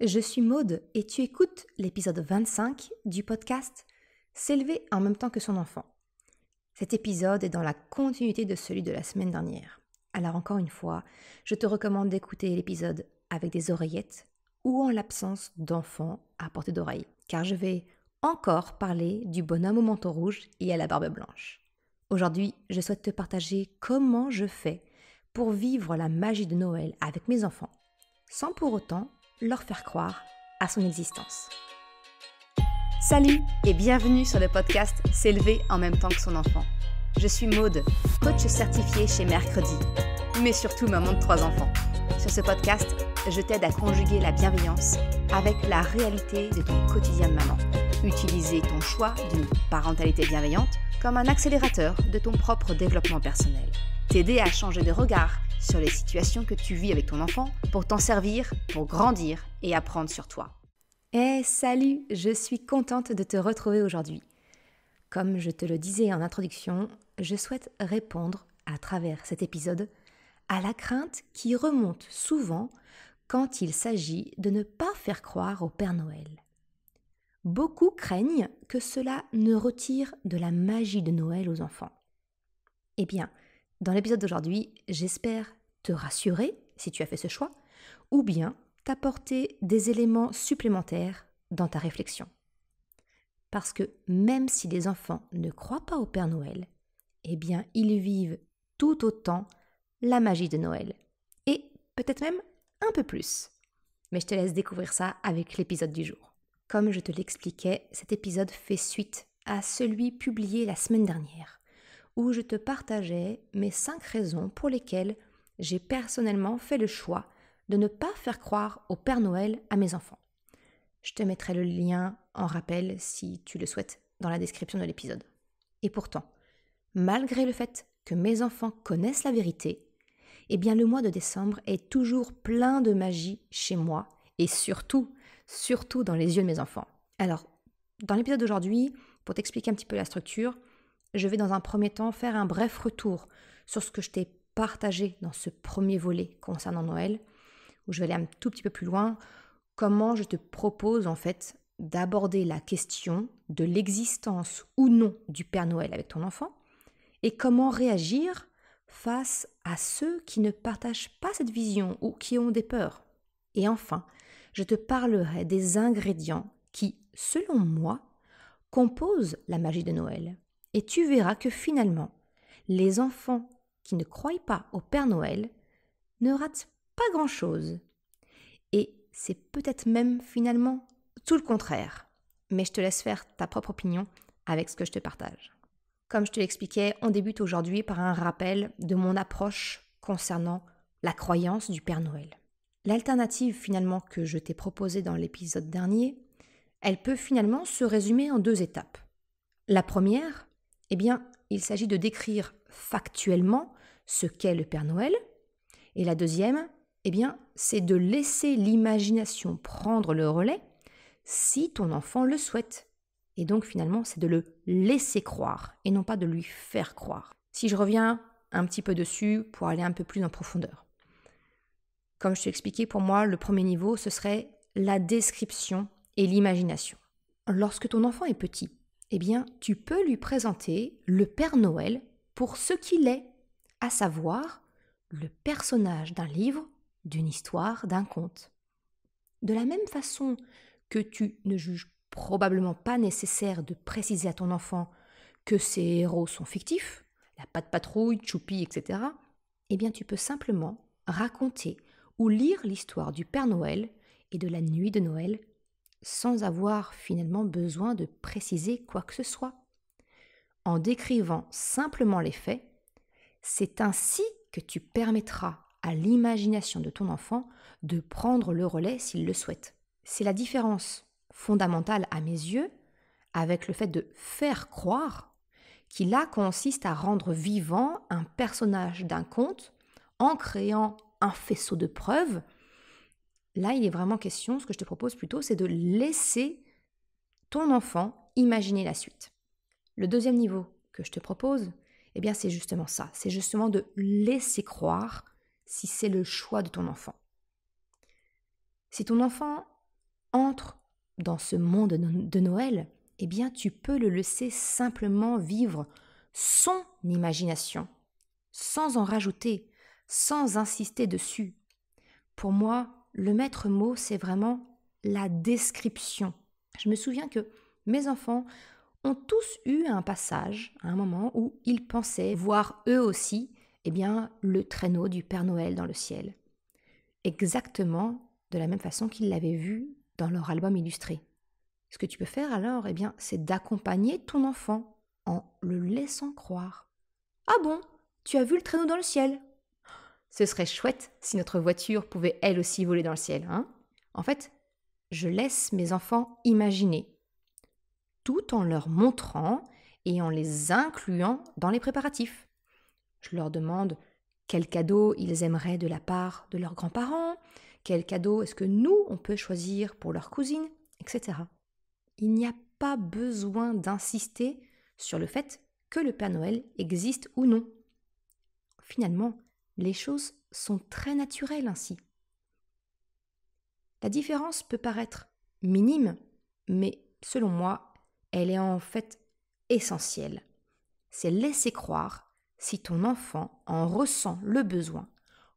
Je suis Maude et tu écoutes l'épisode 25 du podcast S'élever en même temps que son enfant. Cet épisode est dans la continuité de celui de la semaine dernière. Alors encore une fois, je te recommande d'écouter l'épisode avec des oreillettes ou en l'absence d'enfants à portée d'oreille, car je vais encore parler du bonhomme au manteau rouge et à la barbe blanche. Aujourd'hui, je souhaite te partager comment je fais pour vivre la magie de Noël avec mes enfants, sans pour autant leur faire croire à son existence. Salut et bienvenue sur le podcast S'élever en même temps que son enfant. Je suis Maude, coach certifié chez Mercredi, mais surtout maman de trois enfants. Sur ce podcast, je t'aide à conjuguer la bienveillance avec la réalité de ton quotidien de maman. Utiliser ton choix d'une parentalité bienveillante comme un accélérateur de ton propre développement personnel. T'aider à changer de regard sur les situations que tu vis avec ton enfant pour t'en servir, pour grandir et apprendre sur toi. Eh salut, je suis contente de te retrouver aujourd'hui. Comme je te le disais en introduction, je souhaite répondre à travers cet épisode à la crainte qui remonte souvent quand il s'agit de ne pas faire croire au Père Noël. Beaucoup craignent que cela ne retire de la magie de Noël aux enfants. Eh bien, dans l'épisode d'aujourd'hui, j'espère te rassurer si tu as fait ce choix, ou bien t'apporter des éléments supplémentaires dans ta réflexion. Parce que même si les enfants ne croient pas au Père Noël, eh bien ils vivent tout autant la magie de Noël. Et peut-être même un peu plus. Mais je te laisse découvrir ça avec l'épisode du jour. Comme je te l'expliquais, cet épisode fait suite à celui publié la semaine dernière où je te partageais mes cinq raisons pour lesquelles j'ai personnellement fait le choix de ne pas faire croire au Père Noël à mes enfants. Je te mettrai le lien en rappel si tu le souhaites dans la description de l'épisode. Et pourtant, malgré le fait que mes enfants connaissent la vérité, eh bien le mois de décembre est toujours plein de magie chez moi et surtout, surtout dans les yeux de mes enfants. Alors, dans l'épisode d'aujourd'hui, pour t'expliquer un petit peu la structure, je vais dans un premier temps faire un bref retour sur ce que je t'ai partagé dans ce premier volet concernant Noël, où je vais aller un tout petit peu plus loin, comment je te propose en fait d'aborder la question de l'existence ou non du Père Noël avec ton enfant, et comment réagir face à ceux qui ne partagent pas cette vision ou qui ont des peurs. Et enfin, je te parlerai des ingrédients qui, selon moi, composent la magie de Noël et tu verras que finalement, les enfants qui ne croient pas au Père Noël ne ratent pas grand-chose. Et c'est peut-être même finalement tout le contraire. Mais je te laisse faire ta propre opinion avec ce que je te partage. Comme je te l'expliquais, on débute aujourd'hui par un rappel de mon approche concernant la croyance du Père Noël. L'alternative finalement que je t'ai proposée dans l'épisode dernier, elle peut finalement se résumer en deux étapes. La première, eh bien, il s'agit de décrire factuellement ce qu'est le Père Noël. Et la deuxième, eh bien, c'est de laisser l'imagination prendre le relais si ton enfant le souhaite. Et donc finalement, c'est de le laisser croire et non pas de lui faire croire. Si je reviens un petit peu dessus pour aller un peu plus en profondeur. Comme je t'ai expliqué, pour moi, le premier niveau, ce serait la description et l'imagination. Lorsque ton enfant est petit, eh bien, tu peux lui présenter le Père Noël pour ce qu'il est, à savoir le personnage d'un livre, d'une histoire, d'un conte. De la même façon que tu ne juges probablement pas nécessaire de préciser à ton enfant que ses héros sont fictifs, la patte patrouille, Choupi, etc., eh bien tu peux simplement raconter ou lire l'histoire du Père Noël et de la nuit de Noël sans avoir finalement besoin de préciser quoi que ce soit. En décrivant simplement les faits, c'est ainsi que tu permettras à l'imagination de ton enfant de prendre le relais s'il le souhaite. C'est la différence fondamentale à mes yeux avec le fait de faire croire qui là consiste à rendre vivant un personnage d'un conte en créant un faisceau de preuves Là, il est vraiment question, ce que je te propose plutôt, c'est de laisser ton enfant imaginer la suite. Le deuxième niveau que je te propose, eh bien c'est justement ça, c'est justement de laisser croire si c'est le choix de ton enfant. Si ton enfant entre dans ce monde de Noël, eh bien tu peux le laisser simplement vivre son imagination, sans en rajouter, sans insister dessus. Pour moi, le maître mot, c'est vraiment la description. Je me souviens que mes enfants ont tous eu un passage, un moment, où ils pensaient voir eux aussi, eh bien, le traîneau du Père Noël dans le ciel. Exactement de la même façon qu'ils l'avaient vu dans leur album illustré. Ce que tu peux faire alors, eh bien, c'est d'accompagner ton enfant en le laissant croire. Ah bon, tu as vu le traîneau dans le ciel ce serait chouette si notre voiture pouvait elle aussi voler dans le ciel, hein En fait, je laisse mes enfants imaginer, tout en leur montrant et en les incluant dans les préparatifs. Je leur demande quel cadeau ils aimeraient de la part de leurs grands-parents, quel cadeau est-ce que nous, on peut choisir pour leurs cousines, etc. Il n'y a pas besoin d'insister sur le fait que le Père Noël existe ou non. Finalement, les choses sont très naturelles ainsi. La différence peut paraître minime, mais selon moi, elle est en fait essentielle. C'est laisser croire si ton enfant en ressent le besoin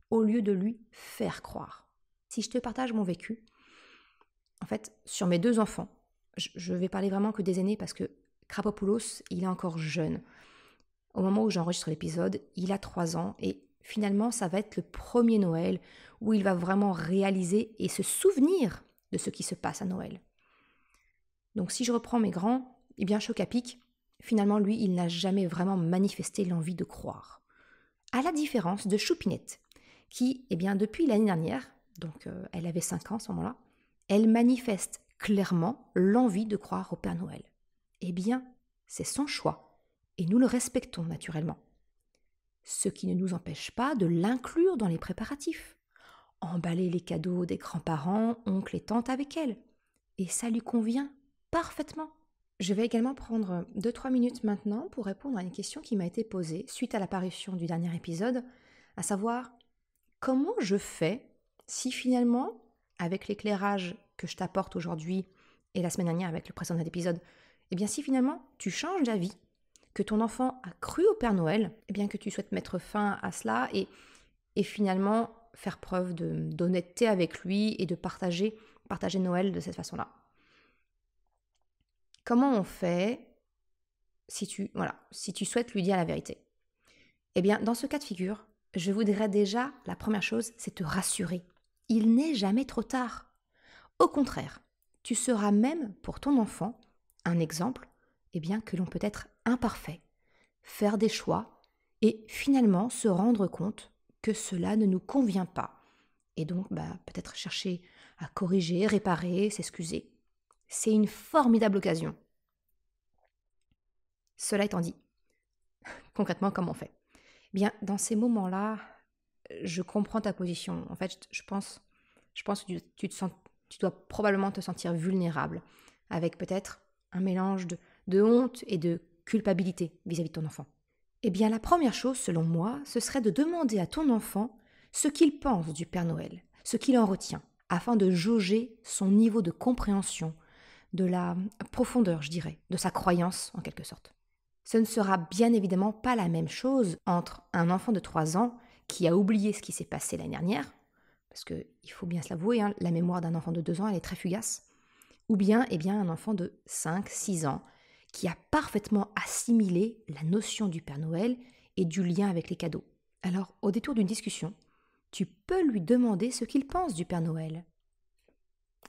au lieu de lui faire croire. Si je te partage mon vécu, en fait, sur mes deux enfants, je vais parler vraiment que des aînés parce que Krapopoulos, il est encore jeune. Au moment où j'enregistre l'épisode, il a trois ans et finalement, ça va être le premier Noël où il va vraiment réaliser et se souvenir de ce qui se passe à Noël. Donc si je reprends mes grands, eh bien Chocapic, finalement lui, il n'a jamais vraiment manifesté l'envie de croire. À la différence de Choupinette, qui, eh bien depuis l'année dernière, donc euh, elle avait 5 ans à ce moment-là, elle manifeste clairement l'envie de croire au Père Noël. Eh bien, c'est son choix, et nous le respectons naturellement ce qui ne nous empêche pas de l'inclure dans les préparatifs. Emballer les cadeaux des grands-parents, oncles et tantes avec elle. Et ça lui convient parfaitement. Je vais également prendre 2-3 minutes maintenant pour répondre à une question qui m'a été posée suite à l'apparition du dernier épisode, à savoir comment je fais si finalement, avec l'éclairage que je t'apporte aujourd'hui et la semaine dernière avec le précédent épisode, eh bien si finalement tu changes d'avis que ton enfant a cru au Père Noël, et eh bien que tu souhaites mettre fin à cela et, finalement faire preuve d'honnêteté avec lui et de partager, partager Noël de cette façon-là. Comment on fait si tu, voilà, si tu souhaites lui dire la vérité Eh bien, dans ce cas de figure, je voudrais déjà, la première chose, c'est te rassurer. Il n'est jamais trop tard. Au contraire, tu seras même pour ton enfant un exemple eh bien, que l'on peut être imparfait, faire des choix et finalement se rendre compte que cela ne nous convient pas. Et donc, bah, peut-être chercher à corriger, réparer, s'excuser. C'est une formidable occasion. Cela étant dit, concrètement, comment on fait eh Bien, dans ces moments-là, je comprends ta position. En fait, je pense, je pense que tu, te sens, tu dois probablement te sentir vulnérable, avec peut-être un mélange de honte et de culpabilité vis-à-vis de ton enfant Eh bien, la première chose, selon moi, ce serait de demander à ton enfant ce qu'il pense du Père Noël, ce qu'il en retient, afin de jauger son niveau de compréhension, de la profondeur, je dirais, de sa croyance en quelque sorte. Ce ne sera bien évidemment pas la même chose entre un enfant de 3 ans qui a oublié ce qui s'est passé l'année dernière, parce qu'il faut bien se l'avouer, hein, la mémoire d'un enfant de 2 ans, elle est très fugace, ou bien, eh bien un enfant de 5, 6 ans qui a parfaitement assimilé la notion du Père Noël et du lien avec les cadeaux. Alors, au détour d'une discussion, tu peux lui demander ce qu'il pense du Père Noël.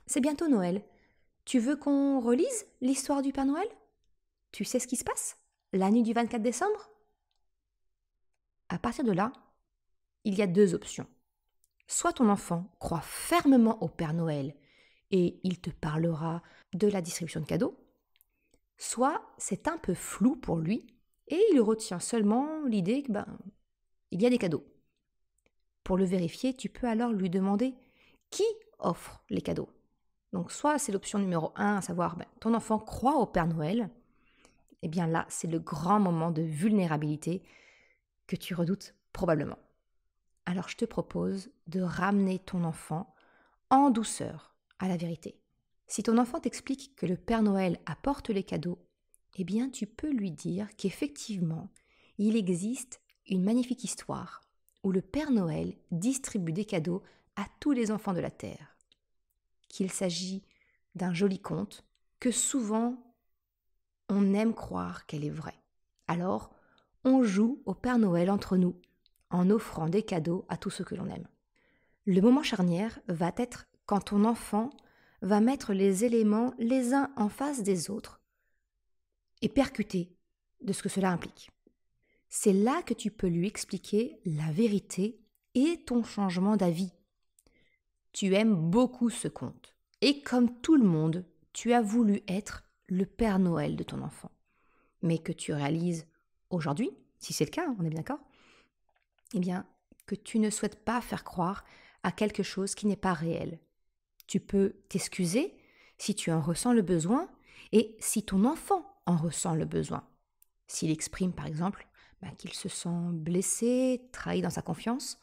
C'est bientôt Noël. Tu veux qu'on relise l'histoire du Père Noël Tu sais ce qui se passe La nuit du 24 décembre À partir de là, il y a deux options. Soit ton enfant croit fermement au Père Noël et il te parlera de la distribution de cadeaux, soit c'est un peu flou pour lui et il retient seulement l'idée que ben, il y a des cadeaux. Pour le vérifier, tu peux alors lui demander qui offre les cadeaux. Donc soit c'est l'option numéro 1, à savoir ben, ton enfant croit au Père Noël, et eh bien là c'est le grand moment de vulnérabilité que tu redoutes probablement. Alors je te propose de ramener ton enfant en douceur à la vérité. Si ton enfant t'explique que le Père Noël apporte les cadeaux, eh bien tu peux lui dire qu'effectivement, il existe une magnifique histoire où le Père Noël distribue des cadeaux à tous les enfants de la Terre. Qu'il s'agit d'un joli conte que souvent on aime croire qu'elle est vraie. Alors, on joue au Père Noël entre nous, en offrant des cadeaux à tous ceux que l'on aime. Le moment charnière va être quand ton enfant va mettre les éléments les uns en face des autres et percuter de ce que cela implique. C'est là que tu peux lui expliquer la vérité et ton changement d'avis. Tu aimes beaucoup ce conte et comme tout le monde, tu as voulu être le Père Noël de ton enfant. Mais que tu réalises aujourd'hui, si c'est le cas, on est bien d'accord, eh bien, que tu ne souhaites pas faire croire à quelque chose qui n'est pas réel, tu peux t'excuser si tu en ressens le besoin et si ton enfant en ressent le besoin. S'il exprime par exemple bah, qu'il se sent blessé, trahi dans sa confiance,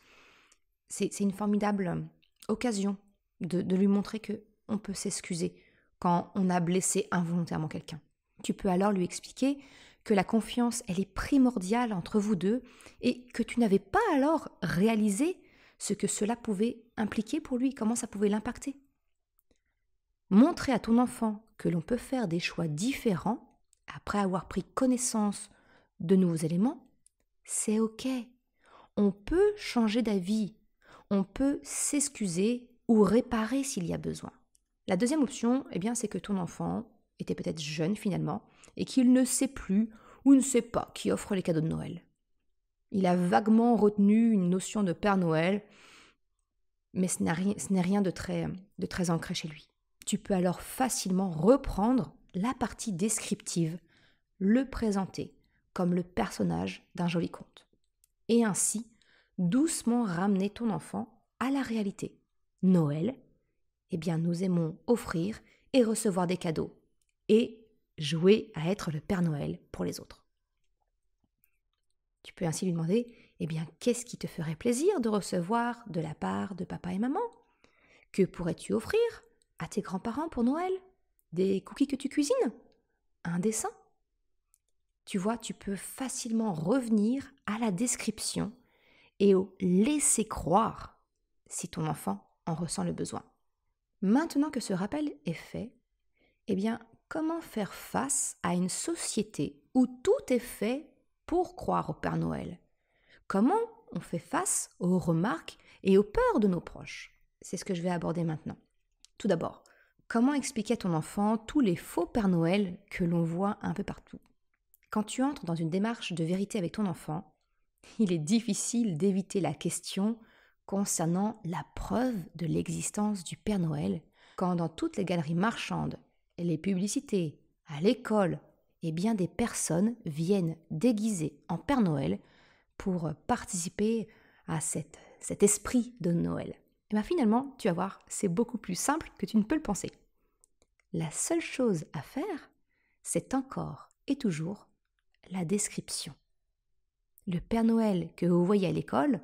c'est une formidable occasion de, lui montrer que on peut s'excuser quand on a blessé involontairement quelqu'un. Tu peux alors lui expliquer que la confiance, elle est primordiale entre vous deux et que tu n'avais pas alors réalisé ce que cela pouvait impliquer pour lui, comment ça pouvait l'impacter. Montrer à ton enfant que l'on peut faire des choix différents après avoir pris connaissance de nouveaux éléments, c'est OK. On peut changer d'avis, on peut s'excuser ou réparer s'il y a besoin. La deuxième option, eh bien, c'est que ton enfant était peut-être jeune finalement et qu'il ne sait plus ou ne sait pas qui offre les cadeaux de Noël. Il a vaguement retenu une notion de Père Noël, mais ce n'est rien de très, de très ancré chez lui tu peux alors facilement reprendre la partie descriptive, le présenter comme le personnage d'un joli conte. Et ainsi, doucement ramener ton enfant à la réalité. Noël, eh bien nous aimons offrir et recevoir des cadeaux et jouer à être le Père Noël pour les autres. Tu peux ainsi lui demander, eh bien qu'est-ce qui te ferait plaisir de recevoir de la part de papa et maman Que pourrais-tu offrir à tes grands-parents pour Noël Des cookies que tu cuisines Un dessin Tu vois, tu peux facilement revenir à la description et au laisser croire si ton enfant en ressent le besoin. Maintenant que ce rappel est fait, eh bien, comment faire face à une société où tout est fait pour croire au Père Noël Comment on fait face aux remarques et aux peurs de nos proches C'est ce que je vais aborder maintenant. Tout d'abord, comment expliquer à ton enfant tous les faux Père Noël que l'on voit un peu partout Quand tu entres dans une démarche de vérité avec ton enfant, il est difficile d'éviter la question concernant la preuve de l'existence du Père Noël quand dans toutes les galeries marchandes, les publicités, à l'école, et eh bien des personnes viennent déguisées en Père Noël pour participer à cet esprit de Noël et eh bien finalement, tu vas voir, c'est beaucoup plus simple que tu ne peux le penser. La seule chose à faire, c'est encore et toujours la description. Le Père Noël que vous voyez à l'école,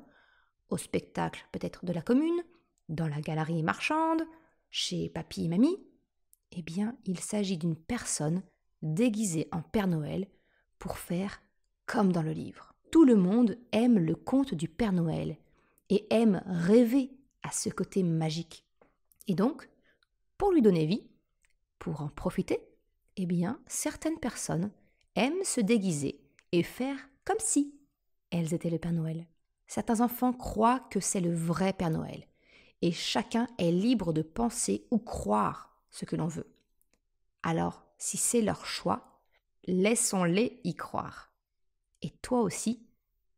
au spectacle peut-être de la commune, dans la galerie marchande, chez papy et mamie, eh bien, il s'agit d'une personne déguisée en Père Noël pour faire comme dans le livre. Tout le monde aime le conte du Père Noël et aime rêver à ce côté magique. Et donc, pour lui donner vie, pour en profiter, eh bien, certaines personnes aiment se déguiser et faire comme si elles étaient le Père Noël. Certains enfants croient que c'est le vrai Père Noël, et chacun est libre de penser ou croire ce que l'on veut. Alors, si c'est leur choix, laissons-les y croire. Et toi aussi,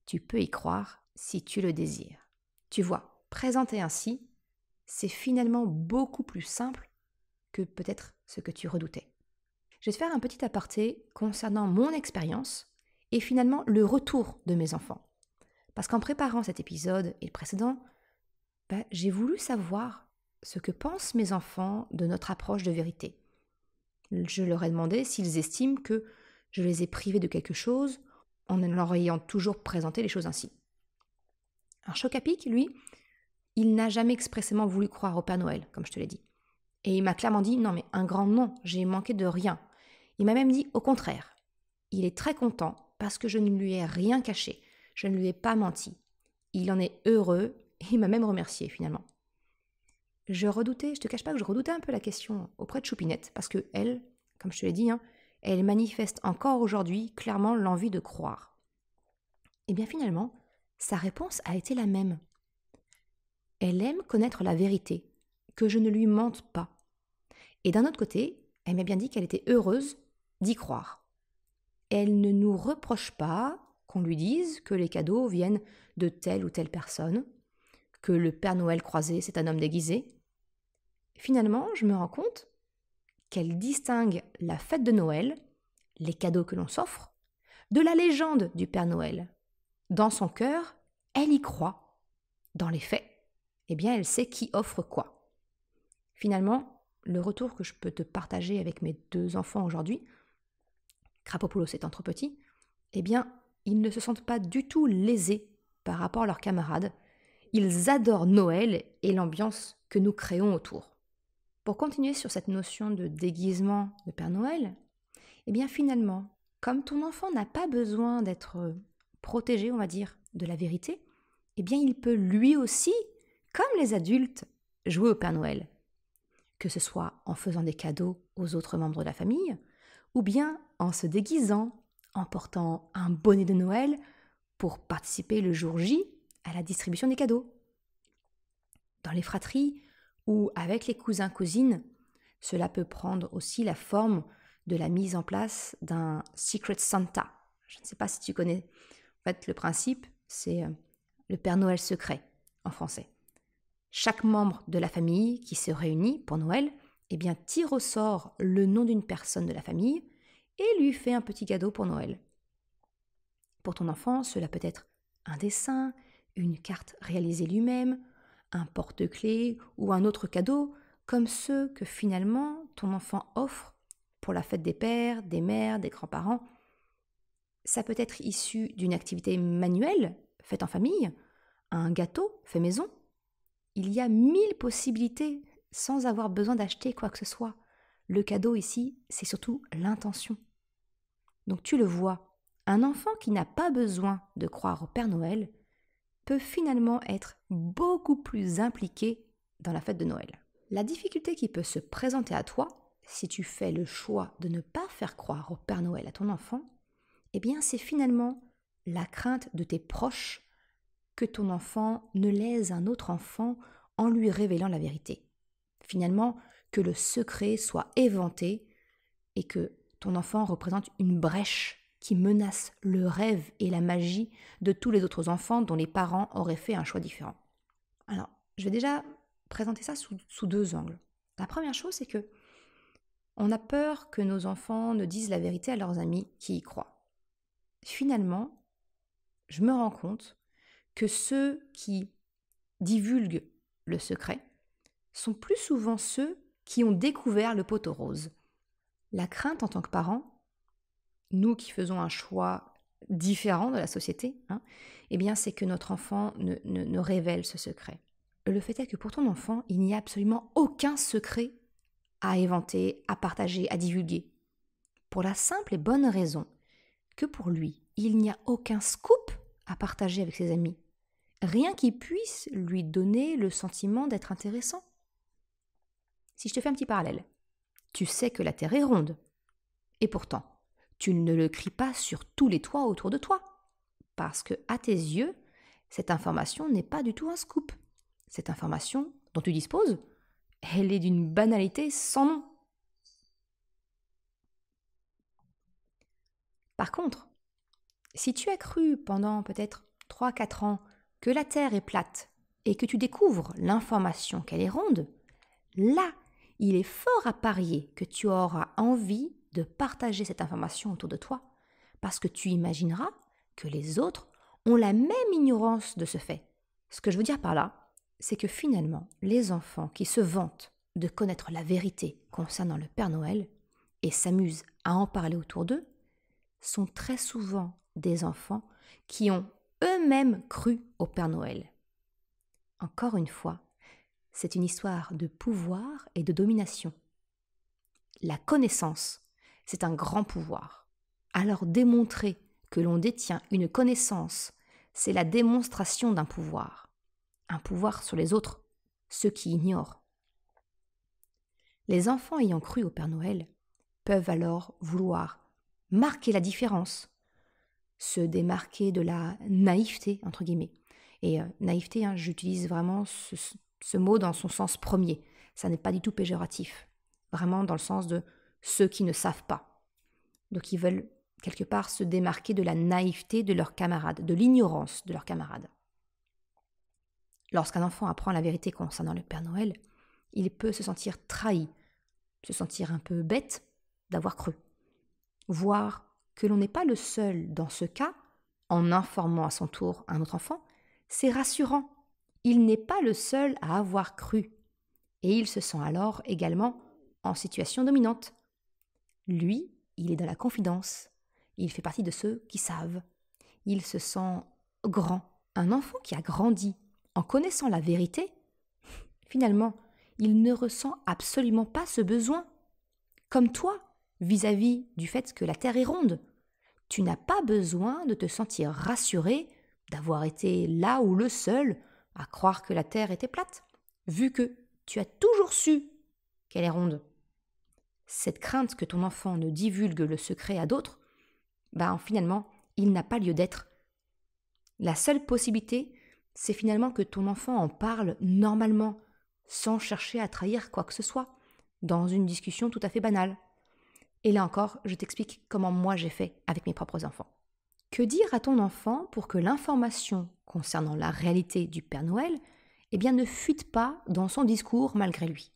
tu peux y croire si tu le désires. Tu vois, Présenter ainsi, c'est finalement beaucoup plus simple que peut-être ce que tu redoutais. Je vais te faire un petit aparté concernant mon expérience et finalement le retour de mes enfants. Parce qu'en préparant cet épisode et le précédent, bah, j'ai voulu savoir ce que pensent mes enfants de notre approche de vérité. Je leur ai demandé s'ils estiment que je les ai privés de quelque chose en leur ayant toujours présenté les choses ainsi. Un choc à pic, lui, il n'a jamais expressément voulu croire au Père Noël, comme je te l'ai dit. Et il m'a clairement dit non mais un grand non, j'ai manqué de rien. Il m'a même dit au contraire. Il est très content parce que je ne lui ai rien caché, je ne lui ai pas menti. Il en est heureux et il m'a même remercié finalement. Je redoutais, je te cache pas que je redoutais un peu la question auprès de Choupinette parce que elle, comme je te l'ai dit, hein, elle manifeste encore aujourd'hui clairement l'envie de croire. Et eh bien finalement, sa réponse a été la même. Elle aime connaître la vérité, que je ne lui mente pas. Et d'un autre côté, elle m'a bien dit qu'elle était heureuse d'y croire. Elle ne nous reproche pas qu'on lui dise que les cadeaux viennent de telle ou telle personne, que le Père Noël croisé, c'est un homme déguisé. Finalement, je me rends compte qu'elle distingue la fête de Noël, les cadeaux que l'on s'offre, de la légende du Père Noël. Dans son cœur, elle y croit. Dans les faits, eh bien, elle sait qui offre quoi. Finalement, le retour que je peux te partager avec mes deux enfants aujourd'hui, Krapopoulos étant trop petit, eh bien, ils ne se sentent pas du tout lésés par rapport à leurs camarades. Ils adorent Noël et l'ambiance que nous créons autour. Pour continuer sur cette notion de déguisement de Père Noël, eh bien finalement, comme ton enfant n'a pas besoin d'être protégé, on va dire, de la vérité, eh bien il peut lui aussi comme les adultes, jouer au Père Noël. Que ce soit en faisant des cadeaux aux autres membres de la famille, ou bien en se déguisant, en portant un bonnet de Noël pour participer le jour J à la distribution des cadeaux. Dans les fratries ou avec les cousins-cousines, cela peut prendre aussi la forme de la mise en place d'un Secret Santa. Je ne sais pas si tu connais. fait, le principe, c'est euh, le Père Noël secret en français. Chaque membre de la famille qui se réunit pour Noël, eh bien, tire au sort le nom d'une personne de la famille et lui fait un petit cadeau pour Noël. Pour ton enfant, cela peut être un dessin, une carte réalisée lui-même, un porte-clés ou un autre cadeau comme ceux que finalement ton enfant offre pour la fête des pères, des mères, des grands-parents. Ça peut être issu d'une activité manuelle faite en famille, un gâteau fait maison, il y a mille possibilités sans avoir besoin d'acheter quoi que ce soit. Le cadeau ici, c'est surtout l'intention. Donc tu le vois, un enfant qui n'a pas besoin de croire au Père Noël peut finalement être beaucoup plus impliqué dans la fête de Noël. La difficulté qui peut se présenter à toi, si tu fais le choix de ne pas faire croire au Père Noël à ton enfant, eh bien c'est finalement la crainte de tes proches que ton enfant ne lèse un autre enfant en lui révélant la vérité. Finalement, que le secret soit éventé et que ton enfant représente une brèche qui menace le rêve et la magie de tous les autres enfants dont les parents auraient fait un choix différent. Alors, je vais déjà présenter ça sous, sous deux angles. La première chose, c'est que on a peur que nos enfants ne disent la vérité à leurs amis qui y croient. Finalement, je me rends compte que ceux qui divulguent le secret sont plus souvent ceux qui ont découvert le poteau rose. La crainte en tant que parents, nous qui faisons un choix différent de la société, hein, eh bien c'est que notre enfant ne, ne révèle ce secret. Le fait est que pour ton enfant, il n'y a absolument aucun secret à éventer, à partager, à divulguer. Pour la simple et bonne raison que pour lui, il n'y a aucun scoop à partager avec ses amis rien qui puisse lui donner le sentiment d'être intéressant. Si je te fais un petit parallèle, tu sais que la Terre est ronde, et pourtant, tu ne le cries pas sur tous les toits autour de toi, parce que à tes yeux, cette information n'est pas du tout un scoop. Cette information dont tu disposes, elle est d'une banalité sans nom. Par contre, si tu as cru pendant peut-être 3-4 ans la Terre est plate et que tu découvres l'information qu'elle est ronde, là, il est fort à parier que tu auras envie de partager cette information autour de toi, parce que tu imagineras que les autres ont la même ignorance de ce fait. Ce que je veux dire par là, c'est que finalement, les enfants qui se vantent de connaître la vérité concernant le Père Noël et s'amusent à en parler autour d'eux, sont très souvent des enfants qui ont eux-mêmes cru au Père Noël. Encore une fois, c'est une histoire de pouvoir et de domination. La connaissance, c'est un grand pouvoir. Alors démontrer que l'on détient une connaissance, c'est la démonstration d'un pouvoir. Un pouvoir sur les autres, ceux qui ignorent. Les enfants ayant cru au Père Noël peuvent alors vouloir marquer la différence se démarquer de la naïveté, entre guillemets. Et euh, naïveté, hein, j'utilise vraiment ce, mot dans son sens premier. Ça n'est pas du tout péjoratif. Vraiment dans le sens de ceux qui ne savent pas. Donc ils veulent quelque part se démarquer de la naïveté de leurs camarades, de l'ignorance de leurs camarades. Lorsqu'un enfant apprend la vérité concernant le Père Noël, il peut se sentir trahi, se sentir un peu bête d'avoir cru, Voir, que l'on n'est pas le seul dans ce cas, en informant à son tour un autre enfant, c'est rassurant. Il n'est pas le seul à avoir cru. Et il se sent alors également en situation dominante. Lui, il est dans la confidence. Il fait partie de ceux qui savent. Il se sent grand. Un enfant qui a grandi en connaissant la vérité, finalement, il ne ressent absolument pas ce besoin. Comme toi, vis-à-vis -vis du fait que la Terre est ronde tu n'as pas besoin de te sentir rassuré d'avoir été là ou le seul à croire que la Terre était plate, vu que tu as toujours su qu'elle est ronde. Cette crainte que ton enfant ne divulgue le secret à d'autres, ben finalement, il n'a pas lieu d'être. La seule possibilité, c'est finalement que ton enfant en parle normalement, sans chercher à trahir quoi que ce soit, dans une discussion tout à fait banale. Et là encore, je t'explique comment moi j'ai fait avec mes propres enfants. Que dire à ton enfant pour que l'information concernant la réalité du Père Noël eh bien, ne fuite pas dans son discours malgré lui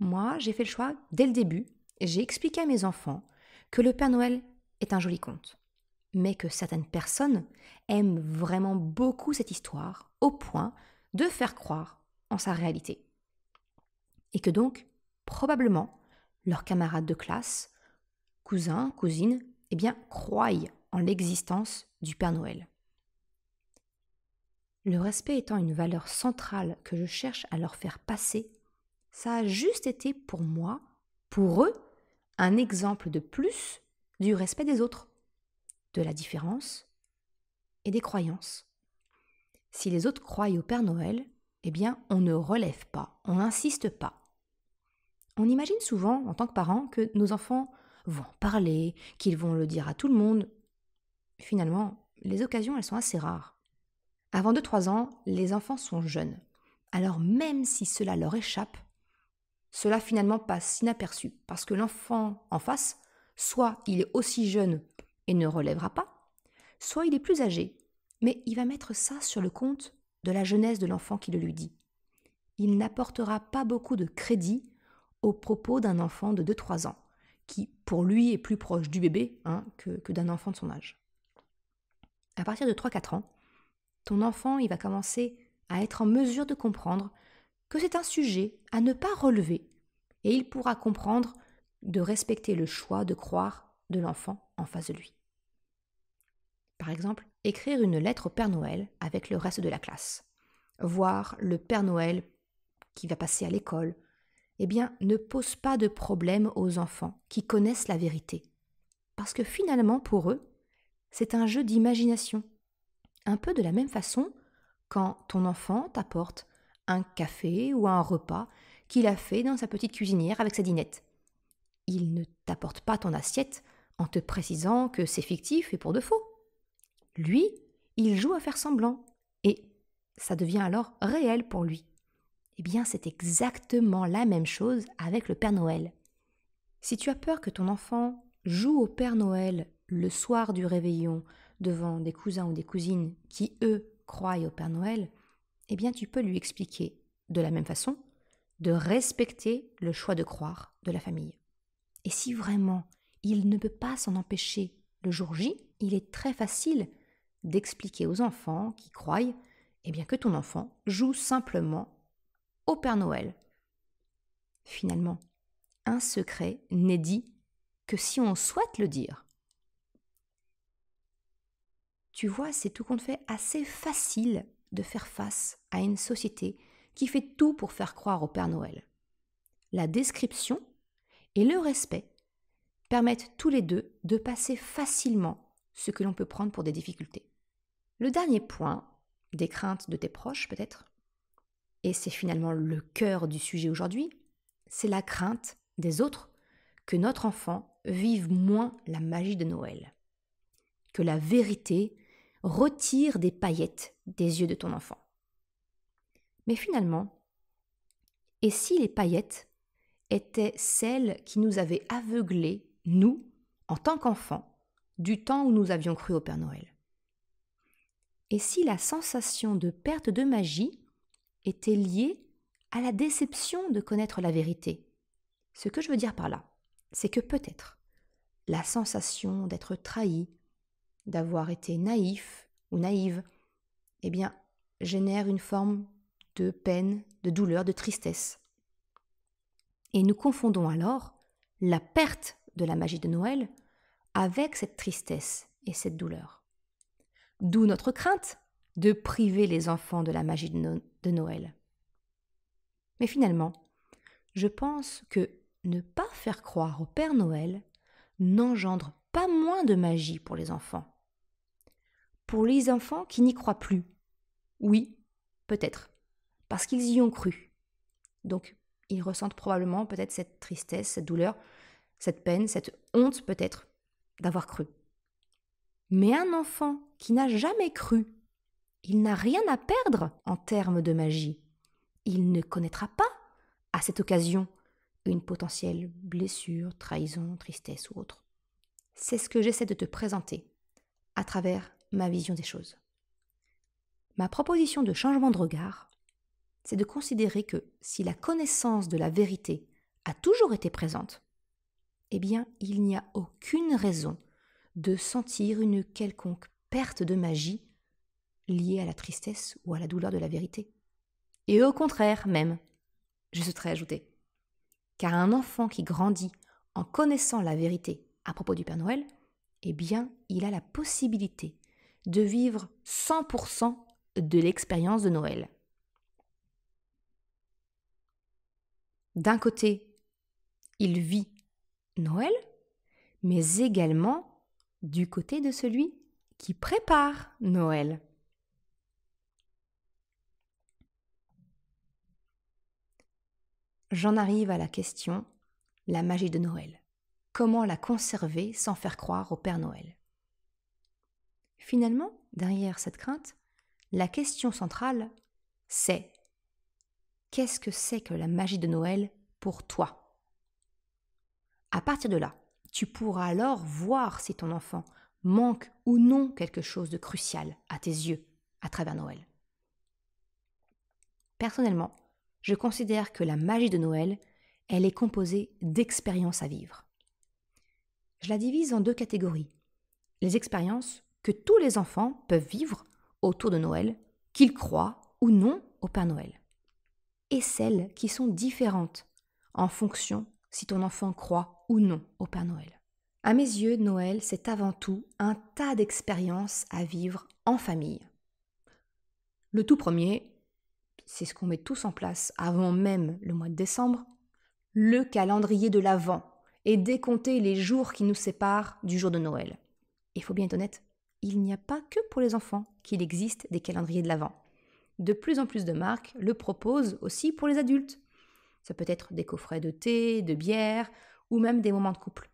Moi, j'ai fait le choix dès le début, j'ai expliqué à mes enfants que le Père Noël est un joli conte, mais que certaines personnes aiment vraiment beaucoup cette histoire au point de faire croire en sa réalité. Et que donc, probablement, leurs camarades de classe, cousins, cousines, eh bien, croient en l'existence du Père Noël. Le respect étant une valeur centrale que je cherche à leur faire passer, ça a juste été pour moi, pour eux, un exemple de plus du respect des autres, de la différence et des croyances. Si les autres croient au Père Noël, eh bien, on ne relève pas, on n'insiste pas. On imagine souvent, en tant que parents, que nos enfants vont parler, qu'ils vont le dire à tout le monde. Finalement, les occasions, elles sont assez rares. Avant 2-3 ans, les enfants sont jeunes. Alors même si cela leur échappe, cela finalement passe inaperçu, parce que l'enfant en face, soit il est aussi jeune et ne relèvera pas, soit il est plus âgé, mais il va mettre ça sur le compte de la jeunesse de l'enfant qui le lui dit. Il n'apportera pas beaucoup de crédit au propos d'un enfant de 2-3 ans, qui pour lui est plus proche du bébé hein, que, d'un enfant de son âge. À partir de 3-4 ans, ton enfant il va commencer à être en mesure de comprendre que c'est un sujet à ne pas relever, et il pourra comprendre de respecter le choix de croire de l'enfant en face de lui. Par exemple, écrire une lettre au Père Noël avec le reste de la classe, voir le Père Noël qui va passer à l'école, eh bien, ne pose pas de problème aux enfants qui connaissent la vérité. Parce que finalement, pour eux, c'est un jeu d'imagination. Un peu de la même façon quand ton enfant t'apporte un café ou un repas qu'il a fait dans sa petite cuisinière avec sa dinette. Il ne t'apporte pas ton assiette en te précisant que c'est fictif et pour de faux. Lui, il joue à faire semblant, et ça devient alors réel pour lui. Eh bien, c'est exactement la même chose avec le Père Noël. Si tu as peur que ton enfant joue au Père Noël le soir du réveillon devant des cousins ou des cousines qui, eux, croient au Père Noël, eh bien, tu peux lui expliquer, de la même façon, de respecter le choix de croire de la famille. Et si vraiment il ne peut pas s'en empêcher le jour J, il est très facile d'expliquer aux enfants qui croient eh bien que ton enfant joue simplement au Père Noël. Finalement, un secret n'est dit que si on souhaite le dire. Tu vois, c'est tout compte fait assez facile de faire face à une société qui fait tout pour faire croire au Père Noël. La description et le respect permettent tous les deux de passer facilement ce que l'on peut prendre pour des difficultés. Le dernier point, des craintes de tes proches peut-être, et c'est finalement le cœur du sujet aujourd'hui, c'est la crainte des autres que notre enfant vive moins la magie de Noël, que la vérité retire des paillettes des yeux de ton enfant. Mais finalement, et si les paillettes étaient celles qui nous avaient aveuglés, nous, en tant qu'enfants, du temps où nous avions cru au Père Noël Et si la sensation de perte de magie était liée à la déception de connaître la vérité. Ce que je veux dire par là, c'est que peut-être la sensation d'être trahi, d'avoir été naïf ou naïve, eh bien, génère une forme de peine, de douleur, de tristesse. Et nous confondons alors la perte de la magie de Noël avec cette tristesse et cette douleur. D'où notre crainte de priver les enfants de la magie de, Noël de Noël. Mais finalement, je pense que ne pas faire croire au Père Noël n'engendre pas moins de magie pour les enfants. Pour les enfants qui n'y croient plus. Oui, peut-être, parce qu'ils y ont cru. Donc, ils ressentent probablement peut-être cette tristesse, cette douleur, cette peine, cette honte peut-être d'avoir cru. Mais un enfant qui n'a jamais cru il n'a rien à perdre en termes de magie. Il ne connaîtra pas, à cette occasion, une potentielle blessure, trahison, tristesse ou autre. C'est ce que j'essaie de te présenter à travers ma vision des choses. Ma proposition de changement de regard, c'est de considérer que si la connaissance de la vérité a toujours été présente, eh bien il n'y a aucune raison de sentir une quelconque perte de magie liée à la tristesse ou à la douleur de la vérité. Et au contraire même, je souhaiterais ajouter. Car un enfant qui grandit en connaissant la vérité à propos du Père Noël, eh bien, il a la possibilité de vivre 100% de l'expérience de Noël. D'un côté, il vit Noël, mais également du côté de celui qui prépare Noël. j'en arrive à la question, la magie de Noël. Comment la conserver sans faire croire au Père Noël Finalement, derrière cette crainte, la question centrale, c'est qu'est-ce que c'est que la magie de Noël pour toi À partir de là, tu pourras alors voir si ton enfant manque ou non quelque chose de crucial à tes yeux à travers Noël. Personnellement, je considère que la magie de Noël, elle est composée d'expériences à vivre. Je la divise en deux catégories. Les expériences que tous les enfants peuvent vivre autour de Noël, qu'ils croient ou non au Père Noël. Et celles qui sont différentes en fonction si ton enfant croit ou non au Père Noël. À mes yeux, Noël, c'est avant tout un tas d'expériences à vivre en famille. Le tout premier, c'est ce qu'on met tous en place avant même le mois de décembre, le calendrier de l'Avent et décompter les jours qui nous séparent du jour de Noël. Il faut bien être honnête, il n'y a pas que pour les enfants qu'il existe des calendriers de l'Avent. De plus en plus de marques le proposent aussi pour les adultes. Ça peut être des coffrets de thé, de bière ou même des moments de couple.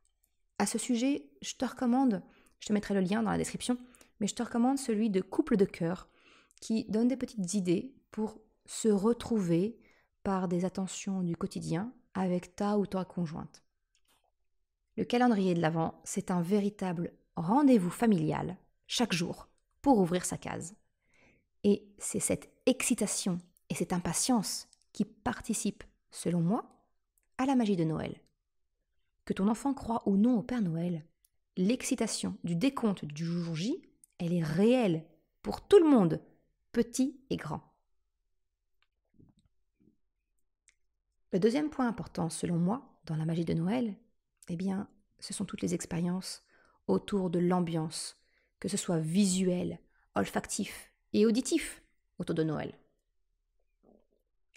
À ce sujet, je te recommande, je te mettrai le lien dans la description, mais je te recommande celui de Couple de cœur qui donne des petites idées pour se retrouver par des attentions du quotidien avec ta ou ta conjointe. Le calendrier de l'Avent, c'est un véritable rendez-vous familial chaque jour pour ouvrir sa case. Et c'est cette excitation et cette impatience qui participent, selon moi, à la magie de Noël. Que ton enfant croit ou non au Père Noël, l'excitation du décompte du jour J, elle est réelle pour tout le monde, petit et grand. Le deuxième point important, selon moi, dans la magie de Noël, eh bien, ce sont toutes les expériences autour de l'ambiance, que ce soit visuel, olfactif et auditif autour de Noël.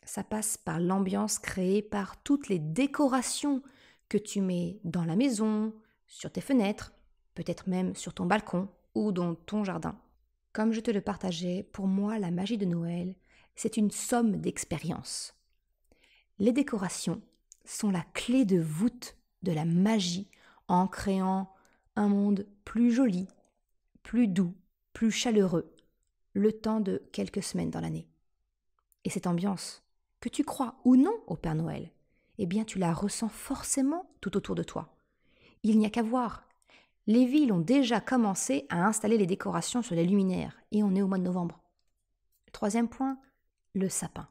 Ça passe par l'ambiance créée par toutes les décorations que tu mets dans la maison, sur tes fenêtres, peut-être même sur ton balcon ou dans ton jardin. Comme je te le partageais, pour moi, la magie de Noël, c'est une somme d'expériences les décorations sont la clé de voûte de la magie en créant un monde plus joli, plus doux, plus chaleureux, le temps de quelques semaines dans l'année. Et cette ambiance, que tu crois ou non au Père Noël, eh bien tu la ressens forcément tout autour de toi. Il n'y a qu'à voir. Les villes ont déjà commencé à installer les décorations sur les luminaires, et on est au mois de novembre. Troisième point, le sapin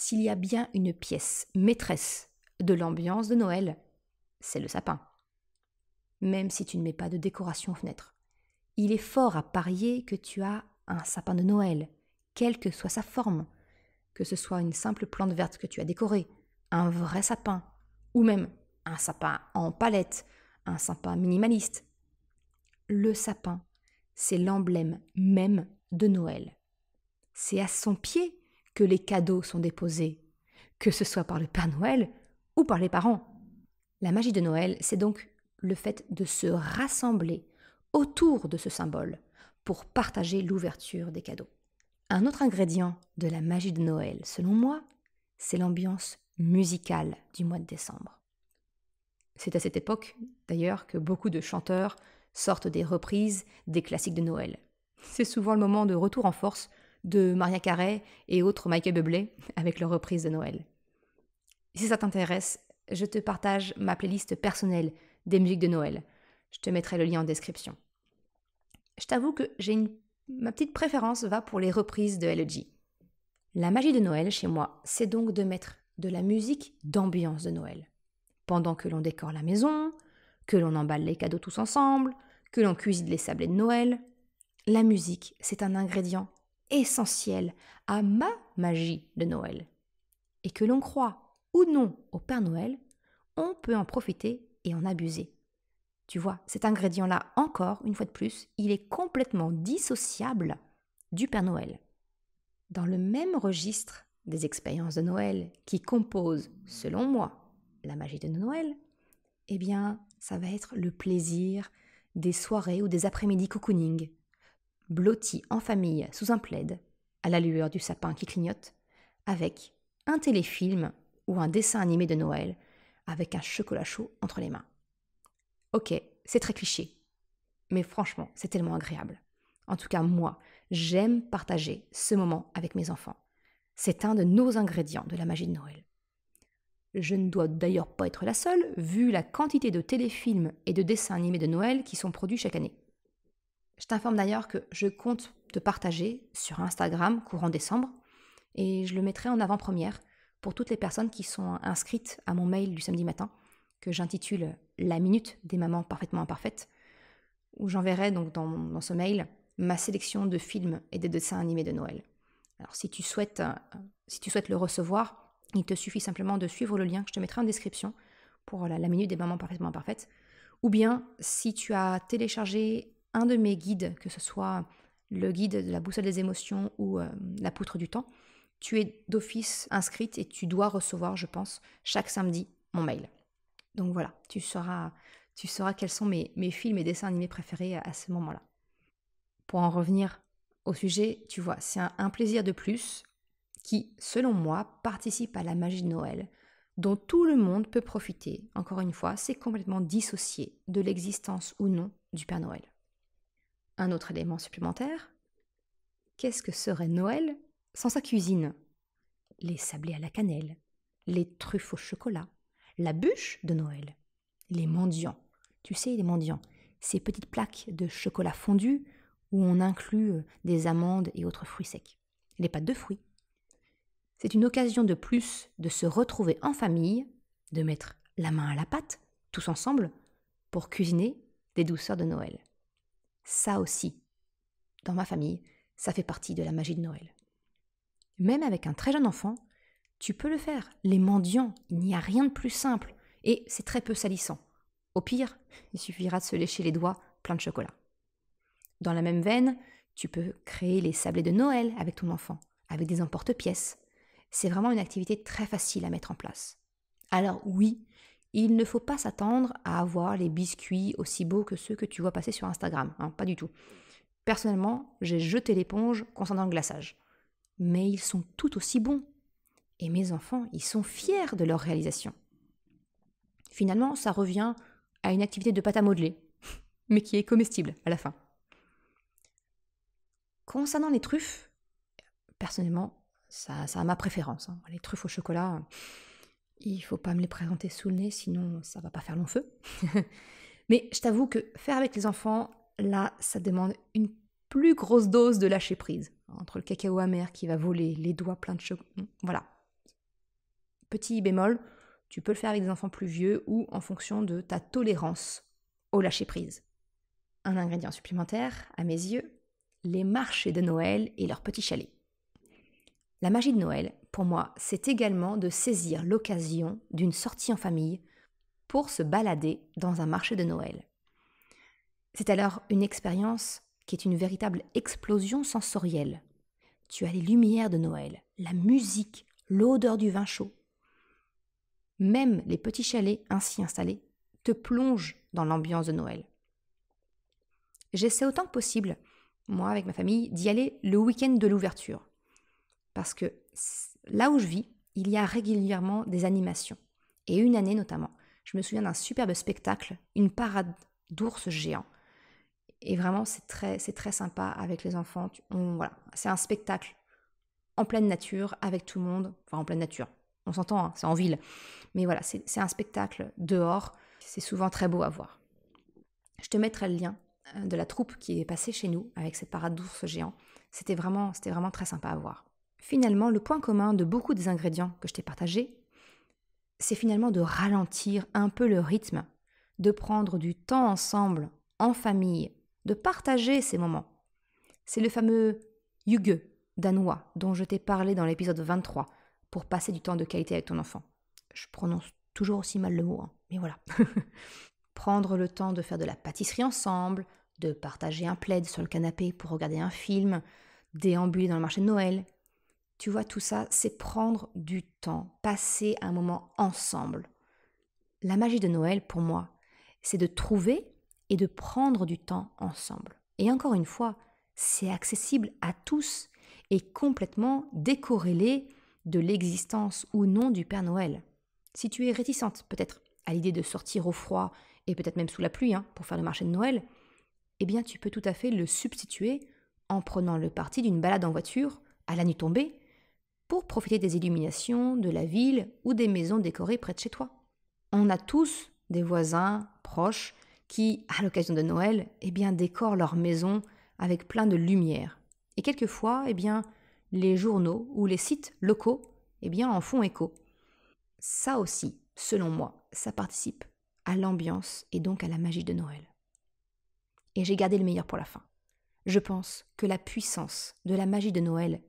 s'il y a bien une pièce maîtresse de l'ambiance de Noël, c'est le sapin. Même si tu ne mets pas de décoration aux fenêtres. Il est fort à parier que tu as un sapin de Noël, quelle que soit sa forme, que ce soit une simple plante verte que tu as décorée, un vrai sapin, ou même un sapin en palette, un sapin minimaliste. Le sapin, c'est l'emblème même de Noël. C'est à son pied les cadeaux sont déposés, que ce soit par le Père Noël ou par les parents. La magie de Noël, c'est donc le fait de se rassembler autour de ce symbole pour partager l'ouverture des cadeaux. Un autre ingrédient de la magie de Noël, selon moi, c'est l'ambiance musicale du mois de décembre. C'est à cette époque, d'ailleurs, que beaucoup de chanteurs sortent des reprises des classiques de Noël. C'est souvent le moment de retour en force de Maria Carey et autres Michael Bublé avec leurs reprises de Noël. Si ça t'intéresse, je te partage ma playlist personnelle des musiques de Noël. Je te mettrai le lien en description. Je t'avoue que j'ai une... ma petite préférence va pour les reprises de LG. La magie de Noël chez moi, c'est donc de mettre de la musique d'ambiance de Noël. Pendant que l'on décore la maison, que l'on emballe les cadeaux tous ensemble, que l'on cuisine les sablés de Noël, la musique, c'est un ingrédient essentielle à ma magie de Noël. Et que l'on croit ou non au Père Noël, on peut en profiter et en abuser. Tu vois, cet ingrédient-là, encore une fois de plus, il est complètement dissociable du Père Noël. Dans le même registre des expériences de Noël qui composent, selon moi, la magie de Noël, eh bien, ça va être le plaisir des soirées ou des après-midi cocooning, blotti en famille sous un plaid, à la lueur du sapin qui clignote, avec un téléfilm ou un dessin animé de Noël, avec un chocolat chaud entre les mains. Ok, c'est très cliché, mais franchement, c'est tellement agréable. En tout cas, moi, j'aime partager ce moment avec mes enfants. C'est un de nos ingrédients de la magie de Noël. Je ne dois d'ailleurs pas être la seule, vu la quantité de téléfilms et de dessins animés de Noël qui sont produits chaque année. Je t'informe d'ailleurs que je compte te partager sur Instagram courant décembre et je le mettrai en avant-première pour toutes les personnes qui sont inscrites à mon mail du samedi matin que j'intitule La minute des mamans parfaitement imparfaites où j'enverrai donc dans, ce mail ma sélection de films et de dessins animés de Noël. Alors si tu souhaites, euh, si tu souhaites le recevoir, il te suffit simplement de suivre le lien que je te mettrai en description pour euh, la, la minute des mamans parfaitement imparfaites. Ou bien si tu as téléchargé un de mes guides, que ce soit le guide de la boussole des émotions ou euh, la poutre du temps, tu es d'office inscrite et tu dois recevoir, je pense, chaque samedi mon mail. Donc voilà, tu sauras, tu quels sont mes, mes films et dessins animés préférés à, ce moment-là. Pour en revenir au sujet, tu vois, c'est un plaisir de plus qui, selon moi, participe à la magie de Noël, dont tout le monde peut profiter. Encore une fois, c'est complètement dissocié de l'existence ou non du Père Noël un autre élément supplémentaire, qu'est-ce que serait Noël sans sa cuisine Les sablés à la cannelle, les truffes au chocolat, la bûche de Noël, les mendiants. Tu sais, les mendiants, ces petites plaques de chocolat fondu où on inclut euh, des amandes et autres fruits secs, les pâtes de fruits. C'est une occasion de plus de se retrouver en famille, de mettre la main à la pâte, tous ensemble, pour cuisiner des douceurs de Noël. Ça aussi, dans ma famille, ça fait partie de la magie de Noël. Même avec un très jeune enfant, tu peux le faire. Les mendiants, il n'y a rien de plus simple et c'est très peu salissant. Au pire, il suffira de se lécher les doigts plein de chocolat. Dans la même veine, tu peux créer les sablés de Noël avec ton enfant, avec des emporte-pièces. C'est vraiment une activité très facile à mettre en place. Alors oui, il ne faut pas s'attendre à avoir les biscuits aussi beaux que ceux que tu vois passer sur Instagram, hein, pas du tout. Personnellement, j'ai jeté l'éponge concernant le glaçage. Mais ils sont tout aussi bons. Et mes enfants, ils sont fiers de leur réalisation. Finalement, ça revient à une activité de pâte à modeler, mais qui est comestible à la fin. Concernant les truffes, personnellement, ça, ça a ma préférence. Hein. Les truffes au chocolat, il faut pas me les présenter sous le nez, sinon ça va pas faire long feu. Mais je t'avoue que faire avec les enfants, là, ça demande une plus grosse dose de lâcher prise. Entre le cacao amer qui va voler, les doigts plein de chocolat. Hmm, voilà. Petit bémol, tu peux le faire avec des enfants plus vieux ou en fonction de ta tolérance au lâcher prise. Un ingrédient supplémentaire, à mes yeux, les marchés de Noël et leur petit chalet. La magie de Noël, pour moi, c'est également de saisir l'occasion d'une sortie en famille pour se balader dans un marché de Noël. C'est alors une expérience qui est une véritable explosion sensorielle. Tu as les lumières de Noël, la musique, l'odeur du vin chaud. Même les petits chalets ainsi installés te plongent dans l'ambiance de Noël. J'essaie autant que possible, moi avec ma famille, d'y aller le week-end de l'ouverture. Parce que là où je vis, il y a régulièrement des animations. Et une année notamment, je me souviens d'un superbe spectacle, une parade d'ours géants. Et vraiment, c'est très, très sympa avec les enfants. voilà, c'est un spectacle en pleine nature, avec tout le monde. Enfin, en pleine nature, on s'entend, hein, c'est en ville. Mais voilà, c'est, un spectacle dehors. C'est souvent très beau à voir. Je te mettrai le lien euh, de la troupe qui est passée chez nous avec cette parade d'ours géants. C'était vraiment, c'était vraiment très sympa à voir. Finalement, le point commun de beaucoup des ingrédients que je t'ai partagés, c'est finalement de ralentir un peu le rythme, de prendre du temps ensemble, en famille, de partager ces moments. C'est le fameux yuge danois dont je t'ai parlé dans l'épisode 23 pour passer du temps de qualité avec ton enfant. Je prononce toujours aussi mal le mot, hein, mais voilà. prendre le temps de faire de la pâtisserie ensemble, de partager un plaid sur le canapé pour regarder un film, déambuler dans le marché de Noël, tu vois, tout ça, c'est prendre du temps, passer un moment ensemble. La magie de Noël, pour moi, c'est de trouver et de prendre du temps ensemble. Et encore une fois, c'est accessible à tous et complètement décorrélé de l'existence ou non du Père Noël. Si tu es réticente, peut-être, à l'idée de sortir au froid et peut-être même sous la pluie hein, pour faire le marché de Noël, eh bien tu peux tout à fait le substituer en prenant le parti d'une balade en voiture à la nuit tombée pour profiter des illuminations, de la ville ou des maisons décorées près de chez toi. On a tous des voisins proches qui, à l'occasion de Noël, eh bien, décorent leurs maison avec plein de lumière. Et quelquefois, eh bien, les journaux ou les sites locaux eh bien, en font écho. Ça aussi, selon moi, ça participe à l'ambiance et donc à la magie de Noël. Et j'ai gardé le meilleur pour la fin. Je pense que la puissance de la magie de Noël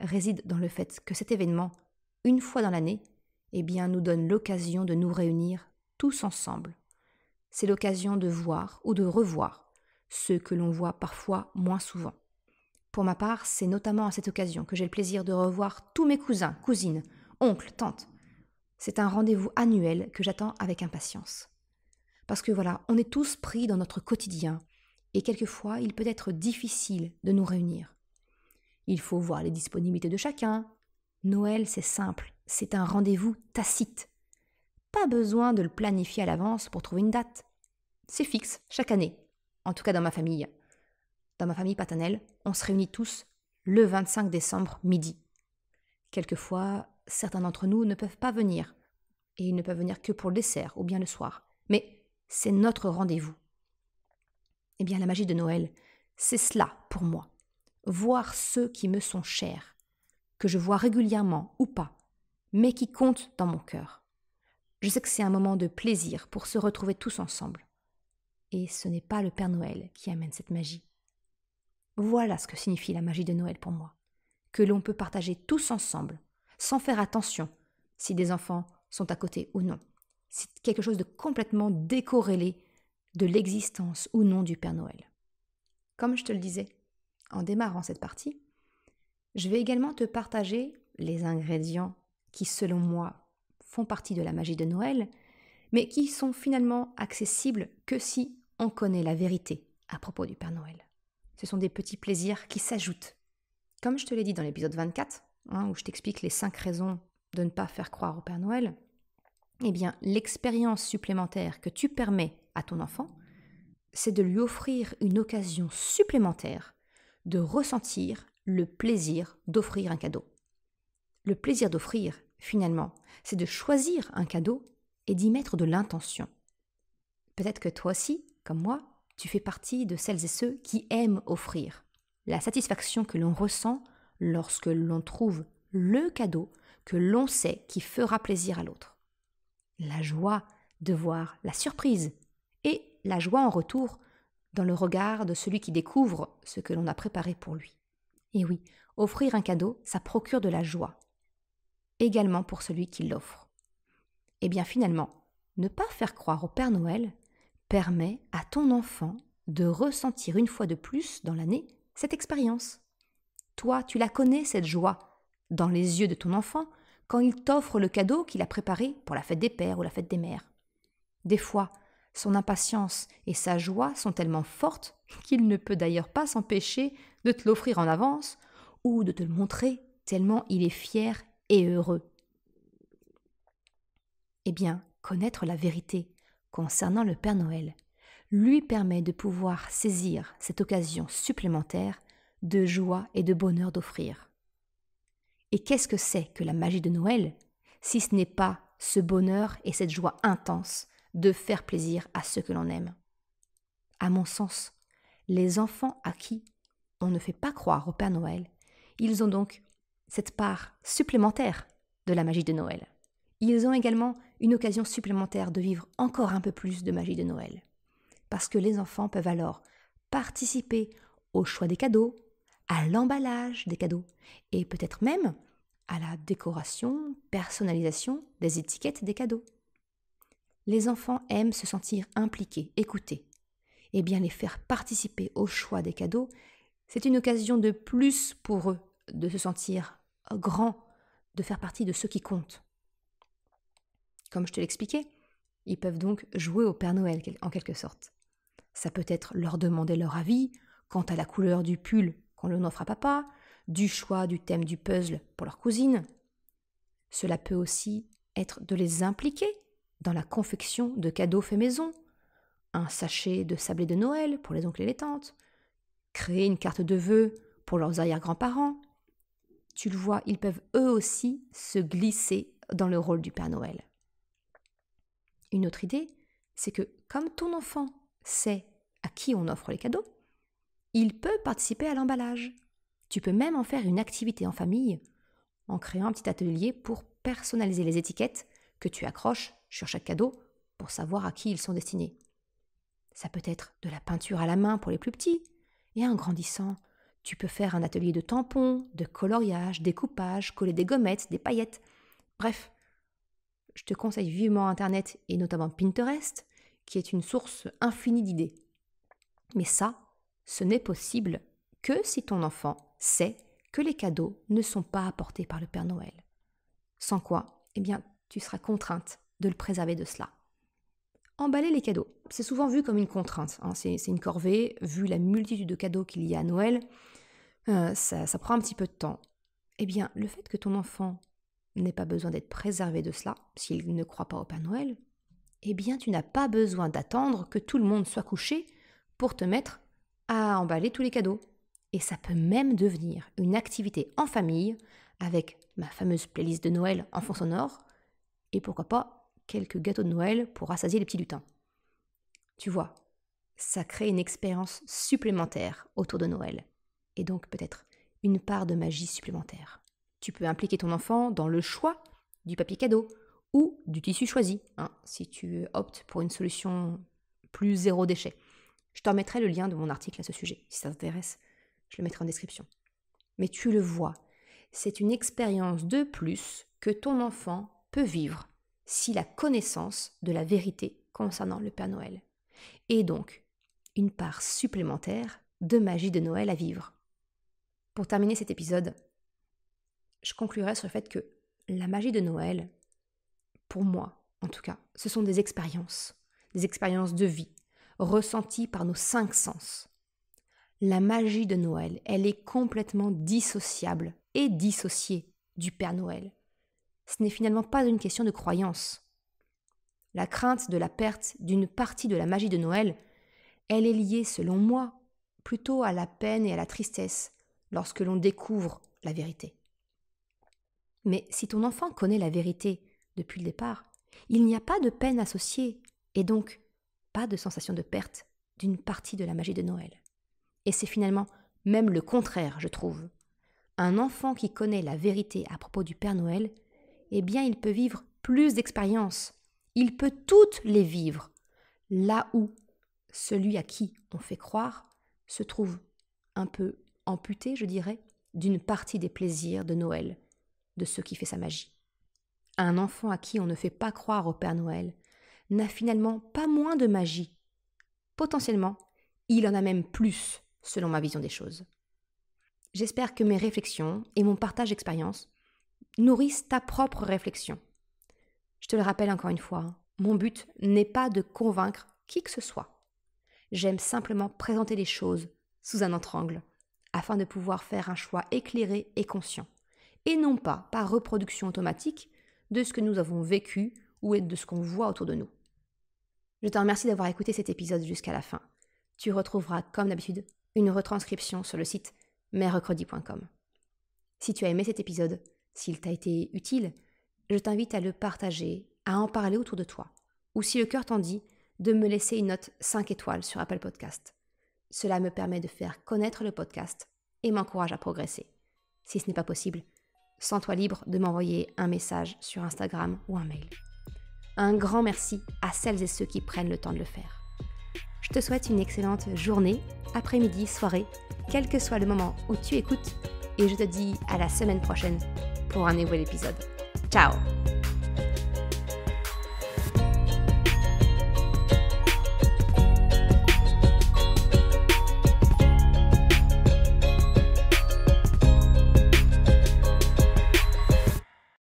réside dans le fait que cet événement, une fois dans l'année, eh bien, nous donne l'occasion de nous réunir tous ensemble. C'est l'occasion de voir ou de revoir ceux que l'on voit parfois moins souvent. Pour ma part, c'est notamment à cette occasion que j'ai le plaisir de revoir tous mes cousins, cousines, oncles, tantes. C'est un rendez-vous annuel que j'attends avec impatience. Parce que voilà, on est tous pris dans notre quotidien, et quelquefois il peut être difficile de nous réunir. Il faut voir les disponibilités de chacun. Noël, c'est simple, c'est un rendez-vous tacite. Pas besoin de le planifier à l'avance pour trouver une date. C'est fixe, chaque année. En tout cas dans ma famille. Dans ma famille paternelle, on se réunit tous le 25 décembre midi. Quelquefois, certains d'entre nous ne peuvent pas venir, et ils ne peuvent venir que pour le dessert ou bien le soir. Mais c'est notre rendez-vous. Eh bien, la magie de Noël, c'est cela pour moi voir ceux qui me sont chers, que je vois régulièrement ou pas, mais qui comptent dans mon cœur. Je sais que c'est un moment de plaisir pour se retrouver tous ensemble. Et ce n'est pas le Père Noël qui amène cette magie. Voilà ce que signifie la magie de Noël pour moi, que l'on peut partager tous ensemble, sans faire attention si des enfants sont à côté ou non. C'est quelque chose de complètement décorrélé de l'existence ou non du Père Noël. Comme je te le disais, en démarrant cette partie, je vais également te partager les ingrédients qui, selon moi, font partie de la magie de Noël, mais qui sont finalement accessibles que si on connaît la vérité à propos du Père Noël. Ce sont des petits plaisirs qui s'ajoutent. Comme je te l'ai dit dans l'épisode 24, hein, où je t'explique les 5 raisons de ne pas faire croire au Père Noël, eh bien, l'expérience supplémentaire que tu permets à ton enfant, c'est de lui offrir une occasion supplémentaire de ressentir le plaisir d'offrir un cadeau. Le plaisir d'offrir, finalement, c'est de choisir un cadeau et d'y mettre de l'intention. Peut-être que toi aussi, comme moi, tu fais partie de celles et ceux qui aiment offrir. La satisfaction que l'on ressent lorsque l'on trouve le cadeau que l'on sait qui fera plaisir à l'autre. La joie de voir la surprise et la joie en retour dans le regard de celui qui découvre ce que l'on a préparé pour lui. Et oui, offrir un cadeau, ça procure de la joie, également pour celui qui l'offre. Et eh bien finalement, ne pas faire croire au Père Noël permet à ton enfant de ressentir une fois de plus dans l'année cette expérience. Toi, tu la connais, cette joie, dans les yeux de ton enfant, quand il t'offre le cadeau qu'il a préparé pour la fête des pères ou la fête des mères. Des fois, son impatience et sa joie sont tellement fortes qu'il ne peut d'ailleurs pas s'empêcher de te l'offrir en avance ou de te le montrer, tellement il est fier et heureux. Eh bien, connaître la vérité concernant le Père Noël lui permet de pouvoir saisir cette occasion supplémentaire de joie et de bonheur d'offrir. Et qu'est-ce que c'est que la magie de Noël si ce n'est pas ce bonheur et cette joie intense de faire plaisir à ceux que l'on aime. À mon sens, les enfants à qui on ne fait pas croire au Père Noël, ils ont donc cette part supplémentaire de la magie de Noël. Ils ont également une occasion supplémentaire de vivre encore un peu plus de magie de Noël. Parce que les enfants peuvent alors participer au choix des cadeaux, à l'emballage des cadeaux et peut-être même à la décoration, personnalisation des étiquettes des cadeaux les enfants aiment se sentir impliqués, écoutés. Eh bien, les faire participer au choix des cadeaux, c'est une occasion de plus pour eux de se sentir grands, de faire partie de ceux qui comptent. Comme je te l'expliquais, ils peuvent donc jouer au Père Noël en quelque sorte. Ça peut être leur demander leur avis quant à la couleur du pull qu'on leur offre à papa, du choix du thème du puzzle pour leur cousine. Cela peut aussi être de les impliquer dans la confection de cadeaux faits maison, un sachet de sablé de Noël pour les oncles et les tantes, créer une carte de vœux pour leurs arrière-grands-parents. Tu le vois, ils peuvent eux aussi se glisser dans le rôle du Père Noël. Une autre idée, c'est que comme ton enfant sait à qui on offre les cadeaux, il peut participer à l'emballage. Tu peux même en faire une activité en famille en créant un petit atelier pour personnaliser les étiquettes que tu accroches sur chaque cadeau pour savoir à qui ils sont destinés. Ça peut être de la peinture à la main pour les plus petits, et en grandissant, tu peux faire un atelier de tampons, de coloriage, découpage, coller des gommettes, des paillettes. Bref, je te conseille vivement Internet et notamment Pinterest, qui est une source infinie d'idées. Mais ça, ce n'est possible que si ton enfant sait que les cadeaux ne sont pas apportés par le Père Noël. Sans quoi, eh bien, tu seras contrainte de le préserver de cela. Emballer les cadeaux, c'est souvent vu comme une contrainte, hein. c'est une corvée, vu la multitude de cadeaux qu'il y a à Noël, euh, ça, ça prend un petit peu de temps. Eh bien, le fait que ton enfant n'ait pas besoin d'être préservé de cela, s'il ne croit pas au Père Noël, eh bien, tu n'as pas besoin d'attendre que tout le monde soit couché pour te mettre à emballer tous les cadeaux. Et ça peut même devenir une activité en famille avec ma fameuse playlist de Noël en fond sonore et pourquoi pas quelques gâteaux de Noël pour rassasier les petits lutins. Tu vois, ça crée une expérience supplémentaire autour de Noël, et donc peut-être une part de magie supplémentaire. Tu peux impliquer ton enfant dans le choix du papier cadeau ou du tissu choisi, hein, si tu optes pour une solution plus zéro déchet. Je te remettrai le lien de mon article à ce sujet, si ça t'intéresse, je le mettrai en description. Mais tu le vois, c'est une expérience de plus que ton enfant peut vivre si la connaissance de la vérité concernant le Père Noël. est donc, une part supplémentaire de magie de Noël à vivre. Pour terminer cet épisode, je conclurai sur le fait que la magie de Noël, pour moi en tout cas, ce sont des expériences, des expériences de vie, ressenties par nos cinq sens. La magie de Noël, elle est complètement dissociable et dissociée du Père Noël ce n'est finalement pas une question de croyance. La crainte de la perte d'une partie de la magie de Noël, elle est liée, selon moi, plutôt à la peine et à la tristesse lorsque l'on découvre la vérité. Mais si ton enfant connaît la vérité depuis le départ, il n'y a pas de peine associée et donc pas de sensation de perte d'une partie de la magie de Noël. Et c'est finalement même le contraire, je trouve. Un enfant qui connaît la vérité à propos du Père Noël eh bien il peut vivre plus d'expériences. Il peut toutes les vivre, là où celui à qui on fait croire se trouve un peu amputé, je dirais, d'une partie des plaisirs de Noël, de ce qui fait sa magie. Un enfant à qui on ne fait pas croire au Père Noël n'a finalement pas moins de magie. Potentiellement, il en a même plus, selon ma vision des choses. J'espère que mes réflexions et mon partage d'expérience nourrissent ta propre réflexion. Je te le rappelle encore une fois, hein. mon but n'est pas de convaincre qui que ce soit. J'aime simplement présenter les choses sous un autre angle, afin de pouvoir faire un choix éclairé et conscient, et non pas par reproduction automatique de ce que nous avons vécu ou de ce qu'on voit autour de nous. Je te remercie d'avoir écouté cet épisode jusqu'à la fin. Tu retrouveras, comme d'habitude, une retranscription sur le site merrecredi.com. Si tu as aimé cet épisode, s'il t'a été utile, je t'invite à le partager, à en parler autour de toi, ou si le cœur t'en dit, de me laisser une note 5 étoiles sur Apple Podcast. Cela me permet de faire connaître le podcast et m'encourage à progresser. Si ce n'est pas possible, sens-toi libre de m'envoyer un message sur Instagram ou un mail. Un grand merci à celles et ceux qui prennent le temps de le faire. Je te souhaite une excellente journée, après-midi, soirée, quel que soit le moment où tu écoutes, et je te dis à la semaine prochaine pour un nouvel épisode. Ciao